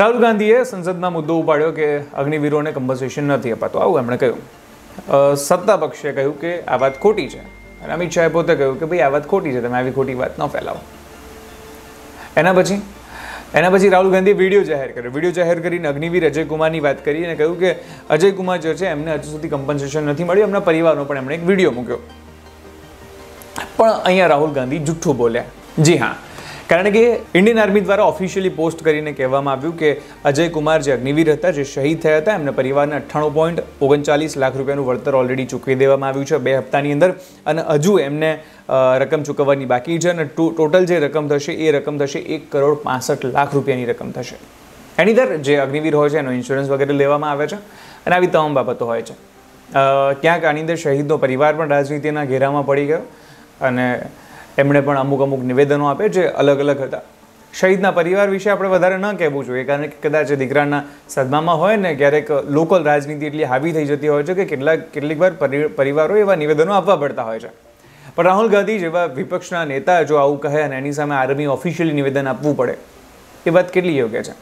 રાહુલ ગાંધીએ સંસદના મુદ્દો ઉપાડ્યો કે અગ્નિવીરોને કમ્પન્સેશન નથી અપાતું આવું એમણે કહ્યું સત્તા પક્ષે કહ્યું કે આ વાત ખોટી છે અને અમિત શાહે પોતે કહ્યું કે ભાઈ આ વાત ખોટી છે તમે આવી ખોટી વાત ન ફેલાવો એના પછી એના પછી રાહુલ ગાંધીએ વિડીયો જાહેર કર્યો વિડીયો જાહેર કરીને અગ્નિવીર અજય કુમારની વાત કરી અને કહ્યું કે અજય કુમાર જે છે એમને હજુ સુધી કમ્પન્સેશન નથી મળ્યું એમના પરિવારનો પણ એમણે એક વિડીયો મૂક્યો પણ અહીંયા રાહુલ ગાંધી જુઠ્ઠું બોલ્યા જી હા કારણ કે ઇન્ડિયન આર્મી દ્વારા ઓફિશિયલી પોસ્ટ કરીને કહેવામાં આવ્યું કે અજય કુમાર જે અગ્નિવીર હતા જે શહીદ થયા હતા એમના પરિવારને અઠ્ઠાણું પોઈન્ટ ઓગણચાલીસ લાખ રૂપિયાનું વળતર ઓલરેડી ચૂકવી દેવામાં આવ્યું છે બે હપ્તાની અંદર અને હજુ એમને રકમ ચૂકવવાની બાકી છે અને ટોટલ જે રકમ થશે એ રકમ થશે એક કરોડ પાસઠ લાખ રૂપિયાની રકમ થશે એની અંદર જે અગ્નિવીર હોય છે એનો ઇન્સ્યોરન્સ વગેરે લેવામાં આવે છે અને આવી તમામ બાબતો હોય છે ક્યાંક આની અંદર શહીદનો પરિવાર પણ રાજનીતિના ઘેરામાં પડી ગયો અને એમણે પણ અમુક અમુક નિવેદનો આપે જે અલગ અલગ હતા શહીદના પરિવાર વિશે આપણે વધારે ન કહેવું જોઈએ કારણ કે કદાચ દીકરાના સદમામાં હોય ને ક્યારેક લોકલ રાજનીતિ એટલી હાવી થઈ જતી હોય છે કે કેટલાક કેટલીક વાર પરિવારો એવા નિવેદનો આપવા પડતા હોય છે પણ રાહુલ ગાંધી જેવા વિપક્ષના નેતા જો આવું કહે અને એની સામે આર્મી ઓફિશિયલી નિવેદન આપવું પડે એ વાત કેટલી યોગ્ય છે